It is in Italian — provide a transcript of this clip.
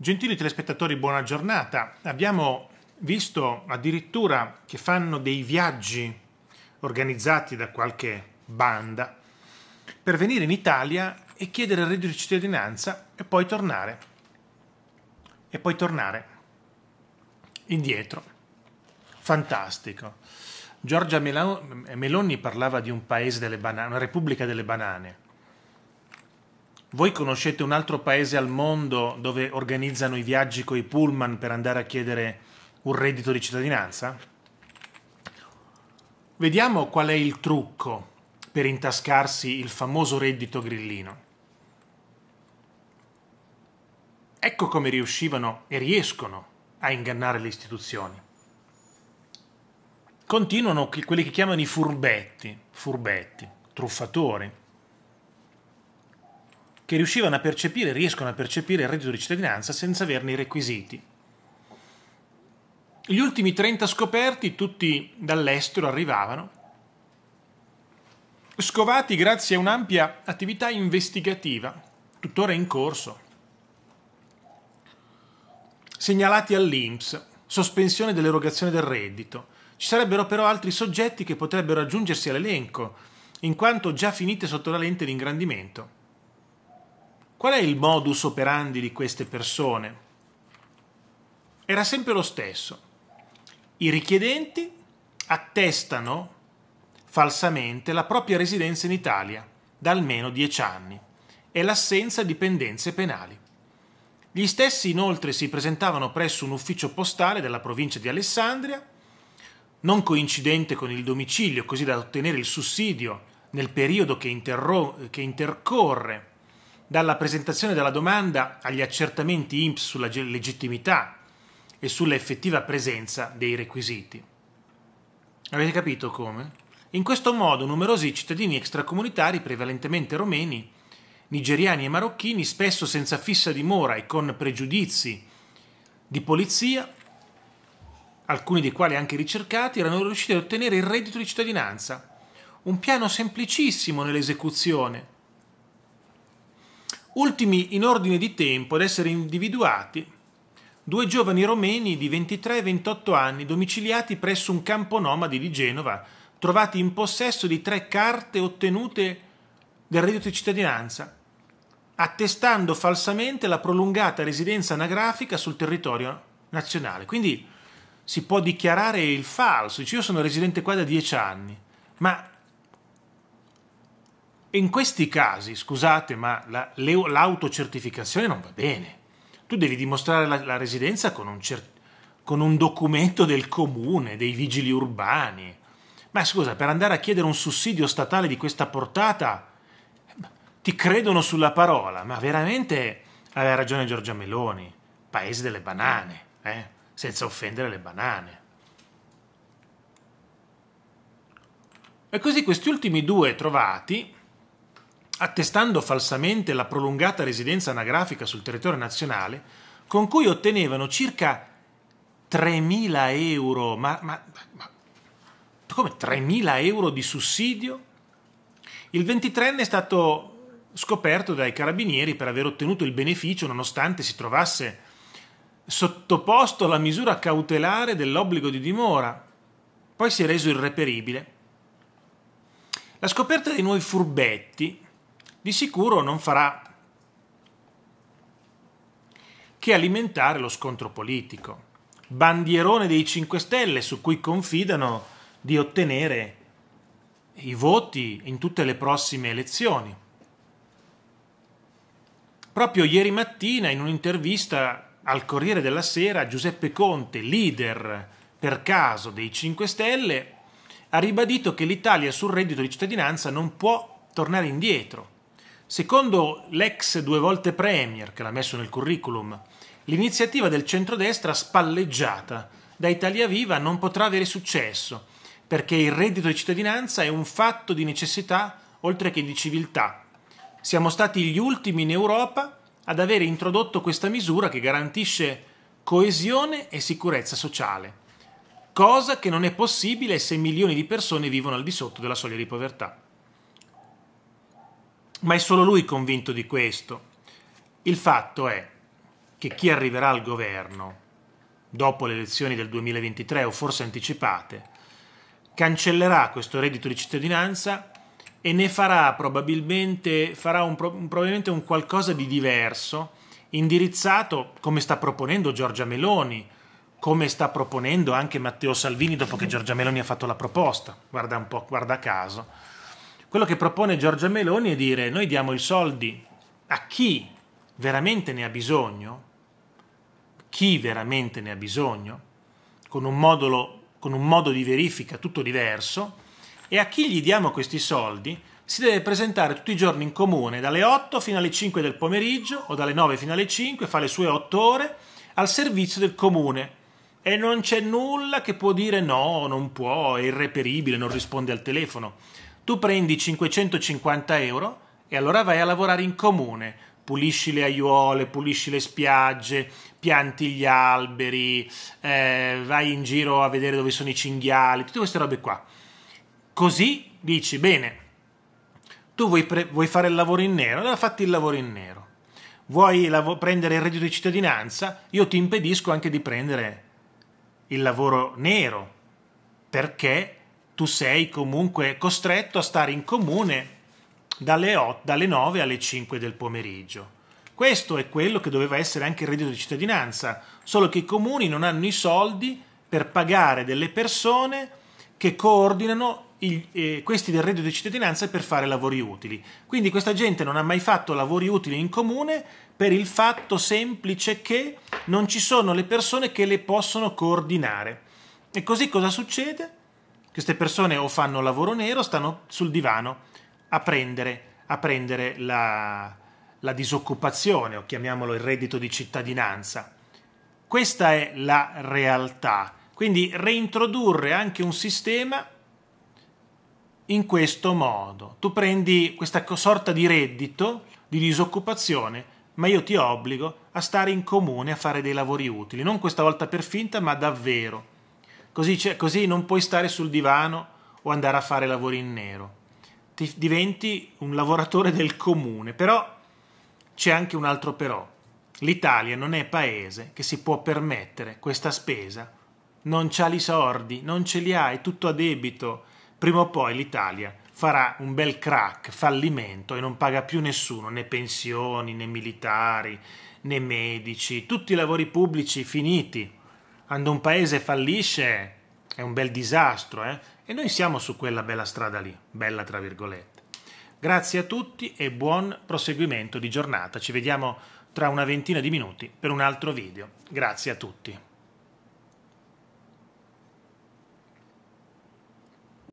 Gentili telespettatori, buona giornata. Abbiamo visto addirittura che fanno dei viaggi organizzati da qualche banda per venire in Italia e chiedere il reddito di cittadinanza e poi tornare. E poi tornare indietro. Fantastico. Giorgia Meloni parlava di un paese delle banane, una repubblica delle banane voi conoscete un altro paese al mondo dove organizzano i viaggi coi pullman per andare a chiedere un reddito di cittadinanza? Vediamo qual è il trucco per intascarsi il famoso reddito grillino. Ecco come riuscivano e riescono a ingannare le istituzioni. Continuano quelli che chiamano i furbetti, furbetti, truffatori, che riuscivano a percepire, riescono a percepire il reddito di cittadinanza senza averne i requisiti. Gli ultimi 30 scoperti, tutti dall'estero, arrivavano, scovati grazie a un'ampia attività investigativa, tuttora in corso, segnalati all'INPS, sospensione dell'erogazione del reddito. Ci sarebbero però altri soggetti che potrebbero aggiungersi all'elenco, in quanto già finite sotto la lente di ingrandimento. Qual è il modus operandi di queste persone? Era sempre lo stesso. I richiedenti attestano falsamente la propria residenza in Italia da almeno 10 anni e l'assenza di pendenze penali. Gli stessi inoltre si presentavano presso un ufficio postale della provincia di Alessandria, non coincidente con il domicilio, così da ottenere il sussidio nel periodo che, interro- che intercorre dalla presentazione della domanda agli accertamenti INPS sulla legittimità e sulla effettiva presenza dei requisiti. Avete capito come? In questo modo numerosi cittadini extracomunitari, prevalentemente romeni, nigeriani e marocchini, spesso senza fissa dimora e con pregiudizi di polizia, alcuni dei quali anche ricercati, erano riusciti ad ottenere il reddito di cittadinanza. Un piano semplicissimo nell'esecuzione, Ultimi in ordine di tempo ad essere individuati due giovani romeni di 23 e 28 anni domiciliati presso un campo nomadi di Genova, trovati in possesso di tre carte ottenute del reddito di cittadinanza, attestando falsamente la prolungata residenza anagrafica sul territorio nazionale. Quindi si può dichiarare il falso, dice io sono residente qua da dieci anni, ma in questi casi, scusate, ma la, le, l'autocertificazione non va bene. Tu devi dimostrare la, la residenza con un, cer, con un documento del comune, dei vigili urbani. Ma scusa, per andare a chiedere un sussidio statale di questa portata, eh, ti credono sulla parola, ma veramente aveva ragione Giorgia Meloni, paese delle banane, eh? senza offendere le banane. E così questi ultimi due trovati attestando falsamente la prolungata residenza anagrafica sul territorio nazionale, con cui ottenevano circa 3.000 euro, ma, ma, ma come 3.000 euro di sussidio? Il 23enne è stato scoperto dai carabinieri per aver ottenuto il beneficio nonostante si trovasse sottoposto alla misura cautelare dell'obbligo di dimora. Poi si è reso irreperibile. La scoperta dei nuovi furbetti di sicuro non farà che alimentare lo scontro politico, bandierone dei 5 Stelle su cui confidano di ottenere i voti in tutte le prossime elezioni. Proprio ieri mattina in un'intervista al Corriere della Sera Giuseppe Conte, leader per caso dei 5 Stelle, ha ribadito che l'Italia sul reddito di cittadinanza non può tornare indietro Secondo l'ex due volte premier, che l'ha messo nel curriculum, l'iniziativa del centrodestra spalleggiata da Italia Viva non potrà avere successo, perché il reddito di cittadinanza è un fatto di necessità oltre che di civiltà. Siamo stati gli ultimi in Europa ad avere introdotto questa misura che garantisce coesione e sicurezza sociale, cosa che non è possibile se milioni di persone vivono al di sotto della soglia di povertà ma è solo lui convinto di questo. Il fatto è che chi arriverà al governo dopo le elezioni del 2023 o forse anticipate, cancellerà questo reddito di cittadinanza e ne farà probabilmente, farà un, probabilmente un qualcosa di diverso, indirizzato come sta proponendo Giorgia Meloni, come sta proponendo anche Matteo Salvini dopo che Giorgia Meloni ha fatto la proposta, guarda un po', guarda caso quello che propone Giorgia Meloni è dire noi diamo i soldi a chi veramente ne ha bisogno, chi veramente ne ha bisogno, con un, modulo, con un modo di verifica tutto diverso, e a chi gli diamo questi soldi si deve presentare tutti i giorni in comune, dalle 8 fino alle 5 del pomeriggio o dalle 9 fino alle 5, fa le sue 8 ore, al servizio del comune. E non c'è nulla che può dire no, non può, è irreperibile, non risponde al telefono tu prendi 550 euro e allora vai a lavorare in comune, pulisci le aiuole, pulisci le spiagge, pianti gli alberi, eh, vai in giro a vedere dove sono i cinghiali, tutte queste robe qua. Così dici, bene, tu vuoi, pre- vuoi fare il lavoro in nero, allora fatti il lavoro in nero. Vuoi lav- prendere il reddito di cittadinanza, io ti impedisco anche di prendere il lavoro nero, perché tu sei comunque costretto a stare in comune dalle, 8, dalle 9 alle 5 del pomeriggio. Questo è quello che doveva essere anche il reddito di cittadinanza, solo che i comuni non hanno i soldi per pagare delle persone che coordinano il, eh, questi del reddito di cittadinanza per fare lavori utili. Quindi questa gente non ha mai fatto lavori utili in comune per il fatto semplice che non ci sono le persone che le possono coordinare. E così cosa succede? Queste persone o fanno lavoro nero, stanno sul divano a prendere, a prendere la, la disoccupazione o chiamiamolo il reddito di cittadinanza. Questa è la realtà. Quindi reintrodurre anche un sistema in questo modo. Tu prendi questa sorta di reddito di disoccupazione, ma io ti obbligo a stare in comune a fare dei lavori utili, non questa volta per finta, ma davvero. Così, cioè, così non puoi stare sul divano o andare a fare lavori in nero. Ti diventi un lavoratore del comune, però c'è anche un altro però. L'Italia non è paese che si può permettere questa spesa. Non c'ha i sordi, non ce li ha, è tutto a debito. Prima o poi l'Italia farà un bel crack, fallimento e non paga più nessuno, né pensioni, né militari, né medici, tutti i lavori pubblici finiti quando un paese fallisce è un bel disastro, eh? E noi siamo su quella bella strada lì, bella tra virgolette. Grazie a tutti e buon proseguimento di giornata. Ci vediamo tra una ventina di minuti per un altro video. Grazie a tutti.